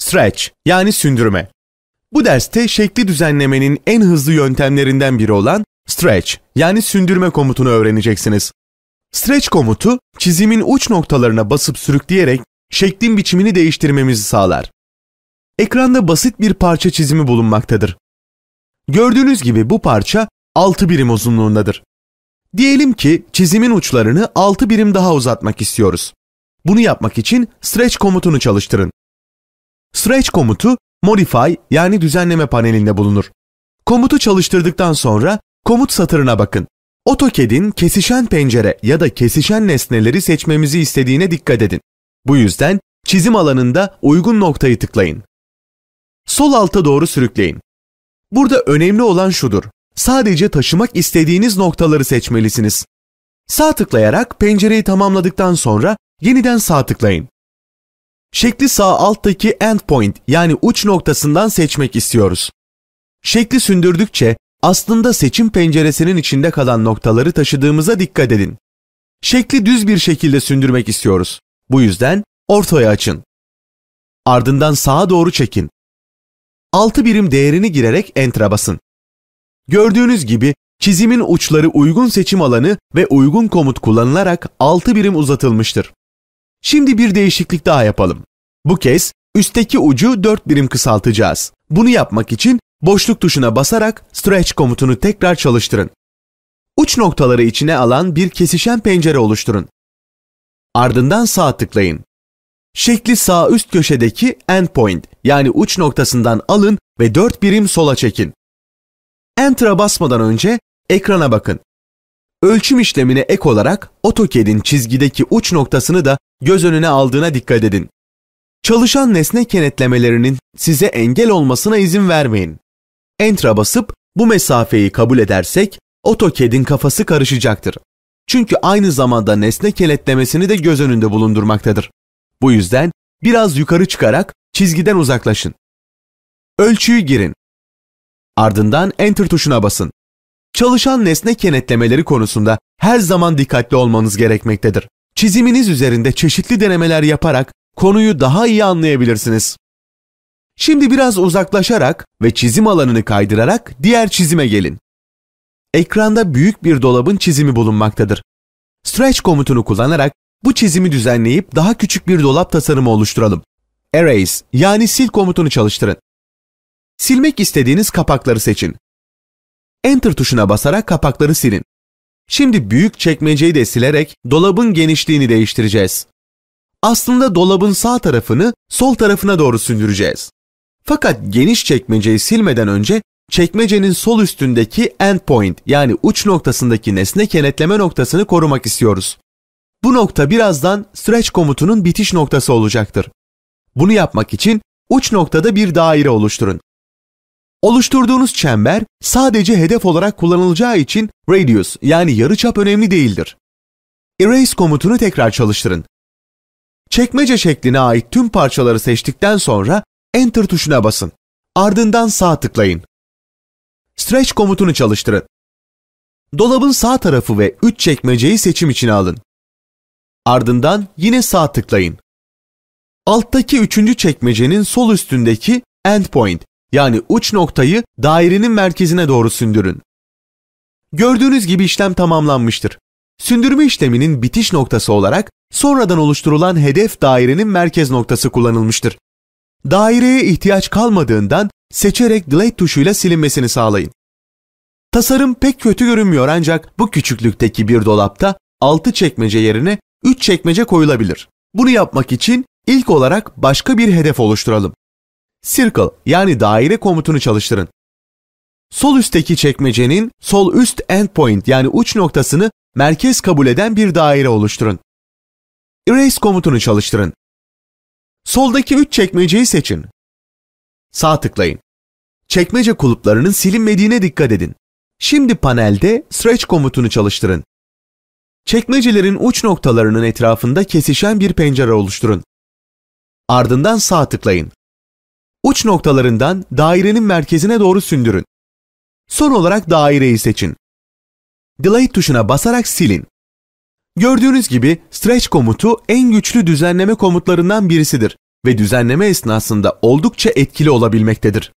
Stretch yani sündürme. Bu derste şekli düzenlemenin en hızlı yöntemlerinden biri olan stretch yani sündürme komutunu öğreneceksiniz. Stretch komutu çizimin uç noktalarına basıp sürükleyerek şeklin biçimini değiştirmemizi sağlar. Ekranda basit bir parça çizimi bulunmaktadır. Gördüğünüz gibi bu parça 6 birim uzunluğundadır. Diyelim ki çizimin uçlarını 6 birim daha uzatmak istiyoruz. Bunu yapmak için stretch komutunu çalıştırın. Stretch komutu modify yani düzenleme panelinde bulunur. Komutu çalıştırdıktan sonra komut satırına bakın. AutoCAD'in kesişen pencere ya da kesişen nesneleri seçmemizi istediğine dikkat edin. Bu yüzden çizim alanında uygun noktayı tıklayın. Sol alta doğru sürükleyin. Burada önemli olan şudur. Sadece taşımak istediğiniz noktaları seçmelisiniz. Sağ tıklayarak pencereyi tamamladıktan sonra yeniden sağ tıklayın. Şekli sağ alttaki endpoint yani uç noktasından seçmek istiyoruz. Şekli sündürdükçe aslında seçim penceresinin içinde kalan noktaları taşıdığımıza dikkat edin. Şekli düz bir şekilde sündürmek istiyoruz. Bu yüzden ortaya açın. Ardından sağa doğru çekin. 6 birim değerini girerek Enter'a basın. Gördüğünüz gibi çizimin uçları uygun seçim alanı ve uygun komut kullanılarak 6 birim uzatılmıştır. Şimdi bir değişiklik daha yapalım. Bu kez üstteki ucu 4 birim kısaltacağız. Bunu yapmak için boşluk tuşuna basarak stretch komutunu tekrar çalıştırın. Uç noktaları içine alan bir kesişen pencere oluşturun. Ardından sağ tıklayın. Şekli sağ üst köşedeki endpoint yani uç noktasından alın ve 4 birim sola çekin. Enter'a basmadan önce ekrana bakın. Ölçüm işlemine ek olarak AutoCAD'in çizgideki uç noktasını da göz önüne aldığına dikkat edin. Çalışan nesne kenetlemelerinin size engel olmasına izin vermeyin. Enter'a basıp bu mesafeyi kabul edersek AutoCAD'in kafası karışacaktır. Çünkü aynı zamanda nesne kenetlemesini de göz önünde bulundurmaktadır. Bu yüzden biraz yukarı çıkarak çizgiden uzaklaşın. Ölçüyü girin. Ardından Enter tuşuna basın. Çalışan nesne kenetlemeleri konusunda her zaman dikkatli olmanız gerekmektedir. Çiziminiz üzerinde çeşitli denemeler yaparak konuyu daha iyi anlayabilirsiniz. Şimdi biraz uzaklaşarak ve çizim alanını kaydırarak diğer çizime gelin. Ekranda büyük bir dolabın çizimi bulunmaktadır. Stretch komutunu kullanarak bu çizimi düzenleyip daha küçük bir dolap tasarımı oluşturalım. Erase yani sil komutunu çalıştırın. Silmek istediğiniz kapakları seçin. Enter tuşuna basarak kapakları silin. Şimdi büyük çekmeceyi de silerek dolabın genişliğini değiştireceğiz aslında dolabın sağ tarafını sol tarafına doğru sündüreceğiz. Fakat geniş çekmeceyi silmeden önce çekmecenin sol üstündeki end point yani uç noktasındaki nesne kenetleme noktasını korumak istiyoruz. Bu nokta birazdan stretch komutunun bitiş noktası olacaktır. Bunu yapmak için uç noktada bir daire oluşturun. Oluşturduğunuz çember sadece hedef olarak kullanılacağı için radius yani yarıçap önemli değildir. Erase komutunu tekrar çalıştırın Çekmece şekline ait tüm parçaları seçtikten sonra Enter tuşuna basın. Ardından sağ tıklayın. Stretch komutunu çalıştırın. Dolabın sağ tarafı ve 3 çekmeceyi seçim içine alın. Ardından yine sağ tıklayın. Alttaki üçüncü çekmecenin sol üstündeki End Point yani uç noktayı dairenin merkezine doğru sündürün. Gördüğünüz gibi işlem tamamlanmıştır. Sündürme işleminin bitiş noktası olarak sonradan oluşturulan hedef dairenin merkez noktası kullanılmıştır. Daireye ihtiyaç kalmadığından seçerek delete tuşuyla silinmesini sağlayın. Tasarım pek kötü görünmüyor ancak bu küçüklükteki bir dolapta 6 çekmece yerine 3 çekmece koyulabilir. Bunu yapmak için ilk olarak başka bir hedef oluşturalım. Circle yani daire komutunu çalıştırın. Sol üstteki çekmecenin sol üst endpoint yani uç noktasını merkez kabul eden bir daire oluşturun. Erase komutunu çalıştırın. Soldaki 3 çekmeceyi seçin. Sağ tıklayın. Çekmece kulplarının silinmediğine dikkat edin. Şimdi panelde Stretch komutunu çalıştırın. Çekmecelerin uç noktalarının etrafında kesişen bir pencere oluşturun. Ardından sağ tıklayın. Uç noktalarından dairenin merkezine doğru sündürün. Son olarak daireyi seçin. Delay tuşuna basarak silin. Gördüğünüz gibi stretch komutu en güçlü düzenleme komutlarından birisidir ve düzenleme esnasında oldukça etkili olabilmektedir.